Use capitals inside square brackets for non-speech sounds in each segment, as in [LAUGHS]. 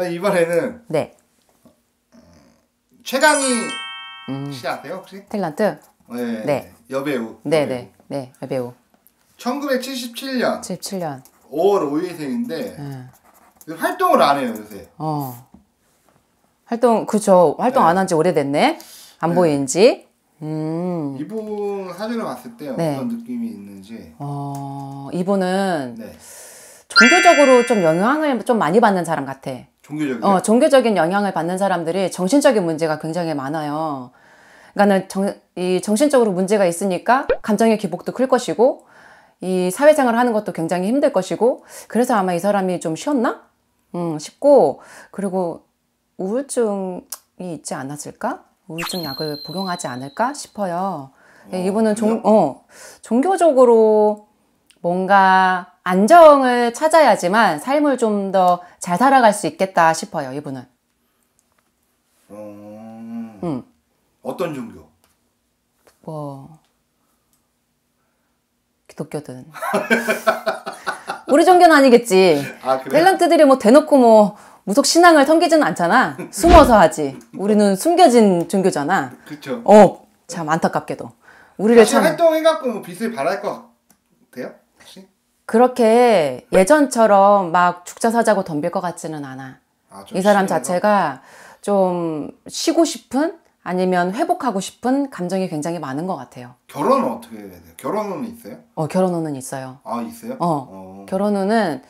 이번에는 네. 최강희 음. 씨 아세요 혹시? 탤런트? 네. 네. 여배우. 네네. 네. 네 여배우. 1977년. 77년. 5월 5일생인데 음. 활동을 안 해요 요새. 어. 활동 그죠 활동 네. 안한 지 오래됐네. 안 네. 보인지. 음. 이분 사진을 봤을 때 네. 어떤 느낌이 있는지. 어 이분은 네. 종교적으로 좀 영향을 좀 많이 받는 사람 같아. 종교적인 어, 종교적인 영향을 받는 사람들이 정신적인 문제가 굉장히 많아요. 그러니까는 정, 이 정신적으로 문제가 있으니까 감정의 기복도 클 것이고 이 사회생활 하는 것도 굉장히 힘들 것이고 그래서 아마 이 사람이 좀 쉬었나? 음, 싶고 그리고 우울증이 있지 않았을까? 우울증 약을 복용하지 않을까 싶어요. 예, 어, 이분은 종, 어, 종교적으로 뭔가 안정을 찾아야지만 삶을 좀 더 잘 살아갈 수 있겠다 싶어요, 이분은. 음... 음. 어떤 종교? 뭐 기독교든 [LAUGHS] 우리 종교는 아니겠지. 아, 탤런트들이 뭐 대놓고 뭐 무속 신앙을 섬기지는 않잖아. 숨어서 하지. 우리는 숨겨진 종교잖아. 그렇죠. 어, 참 안타깝게도. 우리를 참 활동해갖고 뭐 빚을 발할 것 같아요? 혹시? 그렇게 예전처럼 막 죽자 사자고 덤빌 것 같지는 않아. 아, 이 사람 자체가 좀 쉬고 싶은 아니면 회복하고 싶은 감정이 굉장히 많은 것 같아요. 결혼은 어떻게 해야 돼요? 결혼은 있어요? 어, 결혼은 있어요. 아, 있어요? 어. 어. 결혼은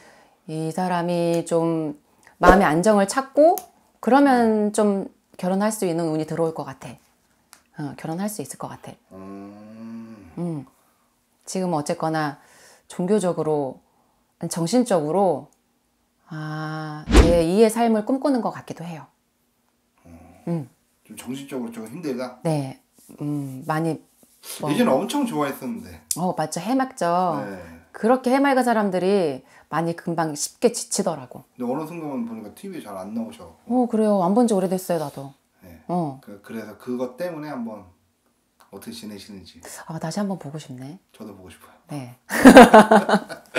이 사람이 좀 마음의 안정을 찾고 그러면 좀 결혼할 수 있는 운이 들어올 것 같아. 어, 결혼할 수 있을 것 같아. 음. 음. 지금 어쨌거나 종교적으로, 정신적으로, 아, 제 2의 삶을 꿈꾸는 것 같기도 해요. 어, 음. 좀 정신적으로 좀 힘들다? 네. 음, 많이. 뭐, 예전에 엄청 좋아했었는데. 어, 맞죠. 해맑죠. 네. 그렇게 해맑은 사람들이 많이 금방 쉽게 지치더라고. 근데 어느 순간 보니까 t v 잘안 나오셔. 어, 그래요. 안 본 지 오래됐어요, 나도. 네. 어. 그, 래서 그것 때문에 한번 어떻게 지내시는지. 아, 다시 한번 보고 싶네. 저도 보고 싶어요. 네. [LAUGHS]